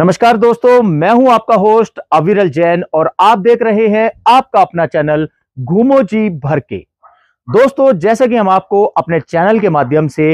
नमस्कार दोस्तों मैं हूं आपका होस्ट अविरल जैन और आप देख रहे हैं आपका अपना चैनल घूमो जी भर के दोस्तों जैसे कि हम आपको अपने चैनल के माध्यम से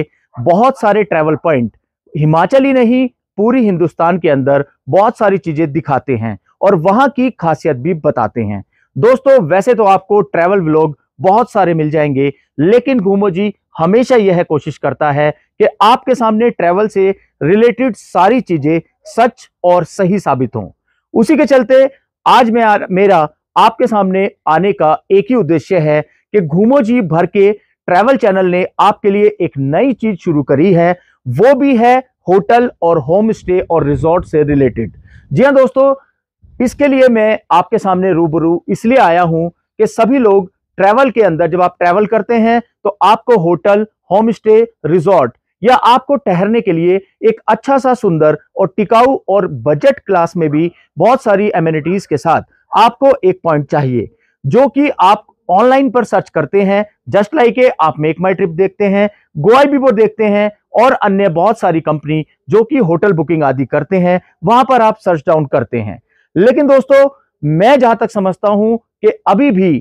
बहुत सारे ट्रैवल पॉइंट हिमाचल ही नहीं पूरी हिंदुस्तान के अंदर बहुत सारी चीजें दिखाते हैं और वहां की खासियत भी बताते हैं दोस्तों वैसे तो आपको ट्रैवल व्लॉग बहुत सारे मिल जाएंगे लेकिन घूमो जी हमेशा यह कोशिश करता है कि आपके सामने ट्रैवल से रिलेटेड सारी चीजें सच और सही साबित हों उसी के चलते आज मैं आ, मेरा आपके सामने आने का एक ही उद्देश्य है कि घूमो जी भर के ट्रैवल चैनल ने आपके लिए एक नई चीज शुरू करी है वो भी है होटल और होम स्टे और रिजॉर्ट से रिलेटेड जी हाँ दोस्तों इसके लिए मैं आपके सामने रूबरू इसलिए आया हूं कि सभी लोग ट्रैवल के अंदर जब आप ट्रैवल करते हैं तो आपको होटल होम स्टे रिजॉर्ट या आपको ठहरने के लिए एक अच्छा सा सुंदर और टिकाऊ और बजट क्लास में भी बहुत सारी एम्यूनिटीज के साथ आपको एक पॉइंट चाहिए जो कि आप ऑनलाइन पर सर्च करते हैं जस्ट लाइक ए आप मेक माई ट्रिप देखते हैं गोवा भी वो देखते हैं और अन्य बहुत सारी कंपनी जो कि होटल बुकिंग आदि करते हैं वहां पर आप सर्च डाउन करते हैं लेकिन दोस्तों मैं जहां तक समझता हूं कि अभी भी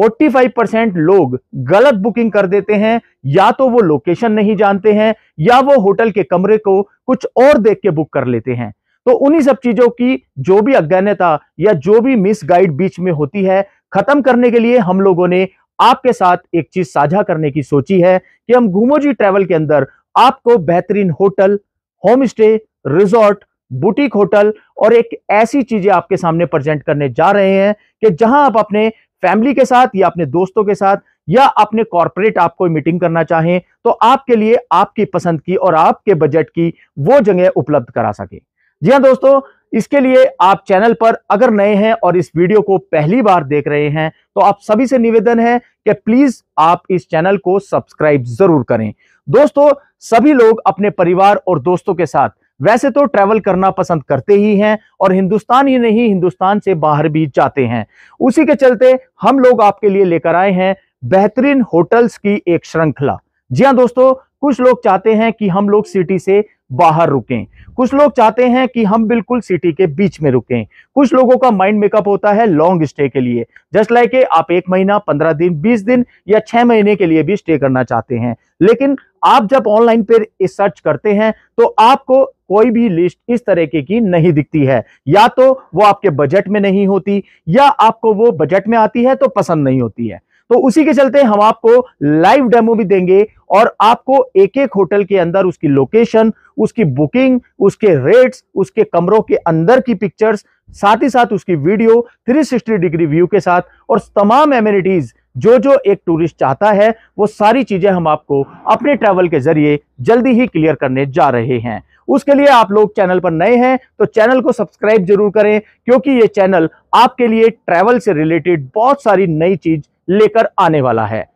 45% लोग गलत बुकिंग कर देते हैं या तो वो लोकेशन नहीं जानते हैं या वो होटल के कमरे को कुछ और देख के बुक कर लेते हैं तो उन्हीं सब चीजों की जो भी अज्ञानता या जो भी मिस गाइड बीच में होती है खत्म करने के लिए हम लोगों ने आपके साथ एक चीज साझा करने की सोची है कि हम घूमोजी ट्रेवल के अंदर आपको बेहतरीन hotel home stay resort boutique hotel और एक ऐसी चीजें आपके सामने प्रेजेंट करने जा रहे हैं कि जहां आप अपने फैमिली के साथ या अपने दोस्तों के साथ या अपने कॉरपोरेट आप कोई मीटिंग करना चाहें तो आपके लिए आपकी पसंद की और आपके बजट की वो जगह उपलब्ध करा सके जी हाँ दोस्तों इसके लिए आप चैनल पर अगर नए हैं और इस वीडियो को पहली बार देख रहे हैं तो आप सभी से निवेदन है कि प्लीज आप इस चैनल को सब्सक्राइब जरूर करें दोस्तों सभी लोग अपने परिवार और दोस्तों के साथ वैसे तो ट्रैवल करना पसंद करते ही हैं और हिंदुस्तान ही नहीं हिंदुस्तान से बाहर भी जाते हैं उसी के चलते हम लोग आपके लिए लेकर आए हैं बेहतरीन होटल्स की एक श्रृंखला जी हाँ दोस्तों कुछ लोग चाहते हैं कि हम लोग सिटी से बाहर रुकें कुछ लोग चाहते हैं कि हम बिल्कुल सिटी के बीच में रुकें कुछ लोगों का माइंड मेकअप होता है लॉन्ग स्टे के लिए जस्ट लाइक आप एक महीना पंद्रह दिन बीस दिन या छह महीने के लिए भी स्टे करना चाहते हैं लेकिन आप जब ऑनलाइन पर सर्च करते हैं तो आपको कोई भी लिस्ट इस तरीके की नहीं दिखती है या तो वो आपके बजट में नहीं होती या आपको वो बजट में आती है तो पसंद नहीं होती है तो उसी के चलते हम आपको लाइव डेमो भी देंगे और आपको एक एक होटल के अंदर उसकी लोकेशन उसकी बुकिंग उसके रेट्स उसके कमरों के अंदर की पिक्चर्स साथ ही साथ उसकी वीडियो 360 डिग्री व्यू के साथ और तमाम एमिनिटीज जो जो एक टूरिस्ट चाहता है वो सारी चीज़ें हम आपको अपने ट्रैवल के जरिए जल्दी ही क्लियर करने जा रहे हैं उसके लिए आप लोग चैनल पर नए हैं तो चैनल को सब्सक्राइब जरूर करें क्योंकि ये चैनल आपके लिए ट्रैवल से रिलेटेड बहुत सारी नई चीज़ लेकर आने वाला है